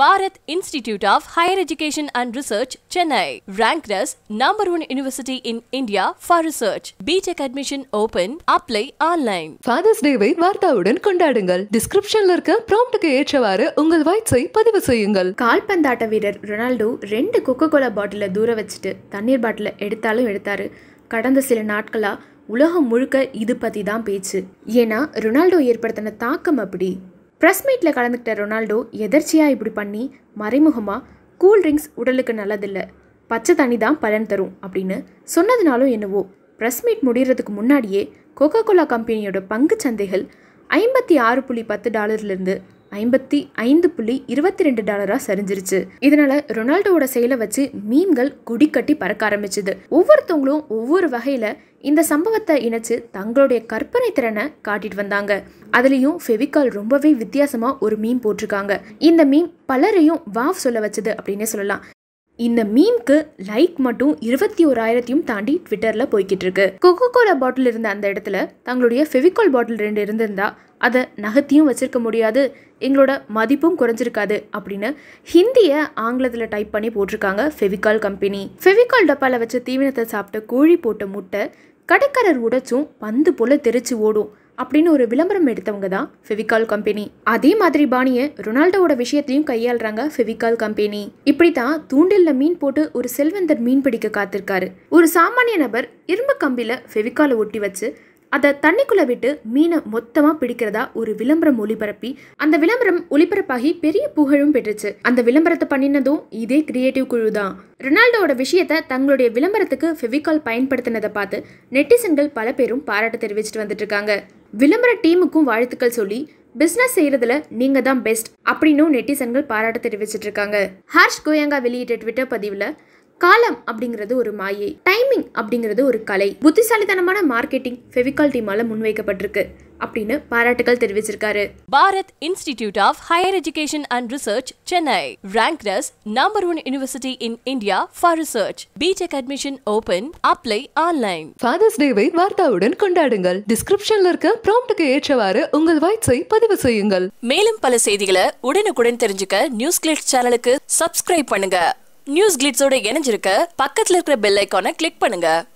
Bharat institute of higher Education and research Chennai ranked as number one university in India for research. BTech admission open. Apply online. Father's day வார்த்தாவுடன் கொண்டாடுங்கள். டிஸ்கிரிப்ஷன்ல இருக்க ப்ராம்ப்ட்டுக்கு ஏற்றவாறு உங்கள் வாய்ஸை பதிவு செய்யுங்கள். கால்பந்தாட்ட வீரர் ரொனால்டோ ரெண்டு கொக்கோ கோலா பாட்டில தூர வச்சுட்டு தண்ணீர் பாட்டில எடுத்தாலும் எடுத்தாரு. கடந்த சில நாட்களா உலகம் முழுக்க இது பத்தி தான் பேச்சு. ஏன்னா ரொனால்டோ ஏற்படுத்தின தாக்கம் அப்படி ப்ரெஸ் மீட்டில் கலந்துக்கிட்ட ரொனால்டோ எதர்ச்சியாக இப்படி பண்ணி மறைமுகமாக கூல் ட்ரிங்க்ஸ் உடலுக்கு நல்லதில்லை பச்சை தண்ணி தான் பலன் தரும் அப்படின்னு சொன்னதுனாலும் என்னவோ ப்ரெஸ் மீட் முடிகிறதுக்கு முன்னாடியே கோகோ கோலா கம்பெனியோட பங்கு சந்தைகள் ஐம்பத்தி ஆறு புள்ளி பத்து டாலர்லேருந்து ஐம்பத்தி ஐந்து புள்ளி இருபத்தி ரெண்டு டாலரா சரிஞ்சிருச்சு இதனால ரொனால்டோவோட செயலை வச்சு மீன்கள் கட்டி பறக்க ஆரம்பிச்சுது ஒவ்வொருத்தவங்களும் ஒவ்வொரு வகையில இந்த சம்பவத்தை இணைச்சு தங்களுடைய கற்பனை திறனை காட்டிட்டு வந்தாங்க அதுலேயும் ஃபெவிகால் ரொம்பவே வித்தியாசமாக ஒரு மீன் போட்டிருக்காங்க இந்த மீன் பலரையும் வாவ் சொல்ல வச்சது அப்படின்னே சொல்லலாம் இந்த மீம்க்கு லைக் மட்டும் இருபத்தி ஓராயிரத்தையும் தாண்டி ட்விட்டரில் போய்கிட்டு இருக்கு கொக்கோ கோலா பாட்டில் இருந்த அந்த இடத்துல தங்களுடைய ஃபெவிகால் பாட்டில் ரெண்டு இருந்திருந்தா அதை நகத்தையும் வச்சிருக்க முடியாது எங்களோட மதிப்பும் குறைஞ்சிருக்காது அப்படின்னு ஹிந்தியை ஆங்கிலத்தில் டைப் பண்ணி போட்டிருக்காங்க ஃபெவிகால் கம்பெனி ஃபெவிகால் டப்பாவில் வச்ச தீவனத்தை சாப்பிட்ட கோழி போட்ட முட்டை கடைக்காரர் உடைச்சும் பந்து போல தெரிச்சு ஓடும் அப்படின்னு ஒரு விளம்பரம் எடுத்தவங்க தான் ஃபெவிகால் கம்பெனி அதே மாதிரி பாணியை ரொனால்டோவோட விஷயத்தையும் கையாளுறாங்க ஃபெவிகால் கம்பெனி இப்படி தான் தூண்டில்ல மீன் போட்டு ஒரு செல்வந்தர் மீன் பிடிக்க காத்திருக்காரு ஒரு சாமானிய நபர் இரும்பு கம்பியில ஃபெவிகாலை ஒட்டி வச்சு அதை தண்ணிக்குள்ளே விட்டு மீனை மொத்தமாக பிடிக்கிறதா ஒரு விளம்பரம் ஒளிபரப்பி அந்த விளம்பரம் ஒளிபரப்பாகி பெரிய புகழும் பெற்றுச்சு அந்த விளம்பரத்தை பண்ணினதும் இதே கிரியேட்டிவ் குழு தான் ரொனால்டோட விஷயத்த தங்களுடைய விளம்பரத்துக்கு ஃபெவிகால் பயன்படுத்தினதை பார்த்து நெட்டிசன்கள் பல பேரும் பாராட்டு தெரிவிச்சுட்டு வந்துட்டு இருக்காங்க விளம்பர டீமுக்கும் வாழ்த்துக்கள் சொல்லி பிஸ்னஸ் செய்கிறதுல நீங்கள் தான் பெஸ்ட் அப்படின்னும் நெட்டிசன்கள் பாராட்ட தெரிவிச்சிட்டு இருக்காங்க ஹர்ஷ் கோயங்கா வெளியிட்ட ட்விட்டர் பதிவில் காலம் அப்படிங்கிறது ஒரு மாயை டைமிங் அப்படிங்கிறது ஒரு கலை புத்திசாலித்தனமான மார்க்கெட்டிங் ஃபெவிகால் டீமால முன்வைக்கப்பட்டிருக்கு அப்படின்னு பாராட்டுகள் தெரிவிச்சிருக்காரு Bharath institute of higher education and research Chennai rank number one university in India for research BTech admission open apply online father's டேவை வார்த்தாவுடன் கொண்டாடுங்கள் டிஸ்கிரிப்ஷன்ல இருக்க ப்ராம்ப்டுக்கு ஏற்றவாறு உங்கள் வாய்ஸை பதிவு செய்யுங்கள் மேலும் பல செய்திகளை உடனுக்குடன் தெரிஞ்சுக்க நியூஸ் கிளிக் சேனலுக்கு சப்ஸ்கிரைப் பண்ணுங்க நியூஸ் கிளிட்ஸோட இணைஞ்சிருக்க பக்கத்தில் இருக்கிற பெல் ஐக்கான கிளிக் பண்ணுங்க